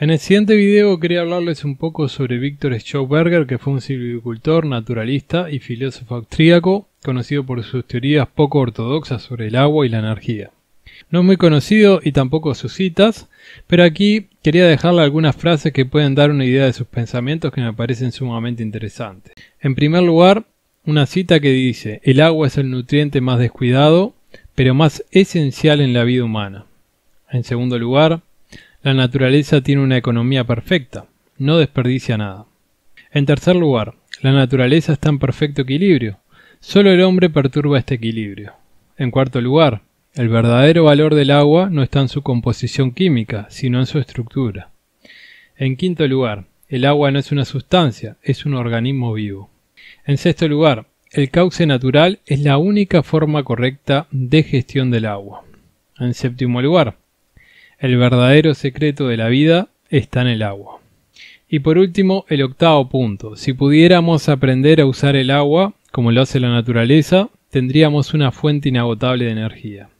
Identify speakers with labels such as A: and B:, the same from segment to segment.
A: En el siguiente video quería hablarles un poco sobre Víctor Schauberger, que fue un silvicultor, naturalista y filósofo austríaco, conocido por sus teorías poco ortodoxas sobre el agua y la energía. No es muy conocido y tampoco sus citas, pero aquí quería dejarle algunas frases que pueden dar una idea de sus pensamientos que me parecen sumamente interesantes. En primer lugar, una cita que dice, el agua es el nutriente más descuidado, pero más esencial en la vida humana. En segundo lugar, la naturaleza tiene una economía perfecta, no desperdicia nada. En tercer lugar, la naturaleza está en perfecto equilibrio, solo el hombre perturba este equilibrio. En cuarto lugar, el verdadero valor del agua no está en su composición química, sino en su estructura. En quinto lugar, el agua no es una sustancia, es un organismo vivo. En sexto lugar, el cauce natural es la única forma correcta de gestión del agua. En séptimo lugar, el verdadero secreto de la vida está en el agua. Y por último, el octavo punto. Si pudiéramos aprender a usar el agua, como lo hace la naturaleza, tendríamos una fuente inagotable de energía.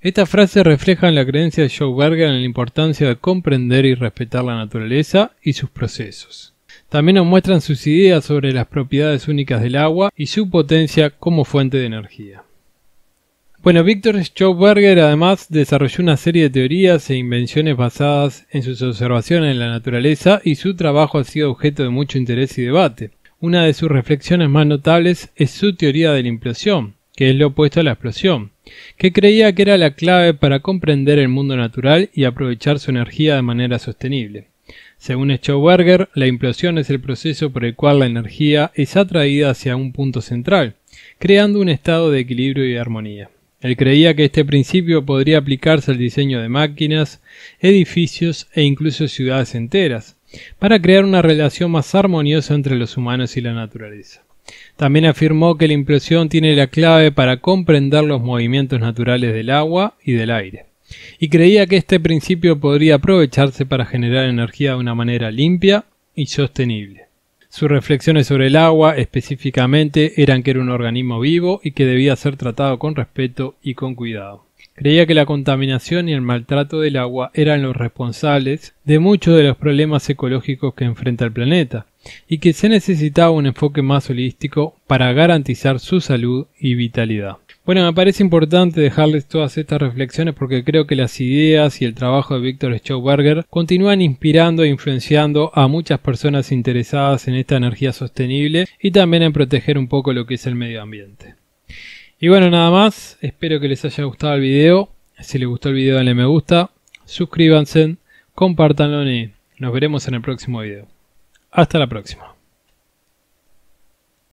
A: Esta frase refleja la creencia de Joe Berger en la importancia de comprender y respetar la naturaleza y sus procesos. También nos muestran sus ideas sobre las propiedades únicas del agua y su potencia como fuente de energía. Bueno, Víctor Schauberger además desarrolló una serie de teorías e invenciones basadas en sus observaciones en la naturaleza y su trabajo ha sido objeto de mucho interés y debate. Una de sus reflexiones más notables es su teoría de la implosión, que es lo opuesto a la explosión, que creía que era la clave para comprender el mundo natural y aprovechar su energía de manera sostenible. Según Schauberger, la implosión es el proceso por el cual la energía es atraída hacia un punto central, creando un estado de equilibrio y armonía. Él creía que este principio podría aplicarse al diseño de máquinas, edificios e incluso ciudades enteras, para crear una relación más armoniosa entre los humanos y la naturaleza. También afirmó que la impresión tiene la clave para comprender los movimientos naturales del agua y del aire, y creía que este principio podría aprovecharse para generar energía de una manera limpia y sostenible. Sus reflexiones sobre el agua específicamente eran que era un organismo vivo y que debía ser tratado con respeto y con cuidado. Creía que la contaminación y el maltrato del agua eran los responsables de muchos de los problemas ecológicos que enfrenta el planeta, y que se necesitaba un enfoque más holístico para garantizar su salud y vitalidad. Bueno, me parece importante dejarles todas estas reflexiones porque creo que las ideas y el trabajo de Víctor Schauberger continúan inspirando e influenciando a muchas personas interesadas en esta energía sostenible y también en proteger un poco lo que es el medio ambiente. Y bueno, nada más, espero que les haya gustado el video. Si les gustó el video denle me gusta, suscríbanse, compártanlo y nos veremos en el próximo video. Hasta la próxima.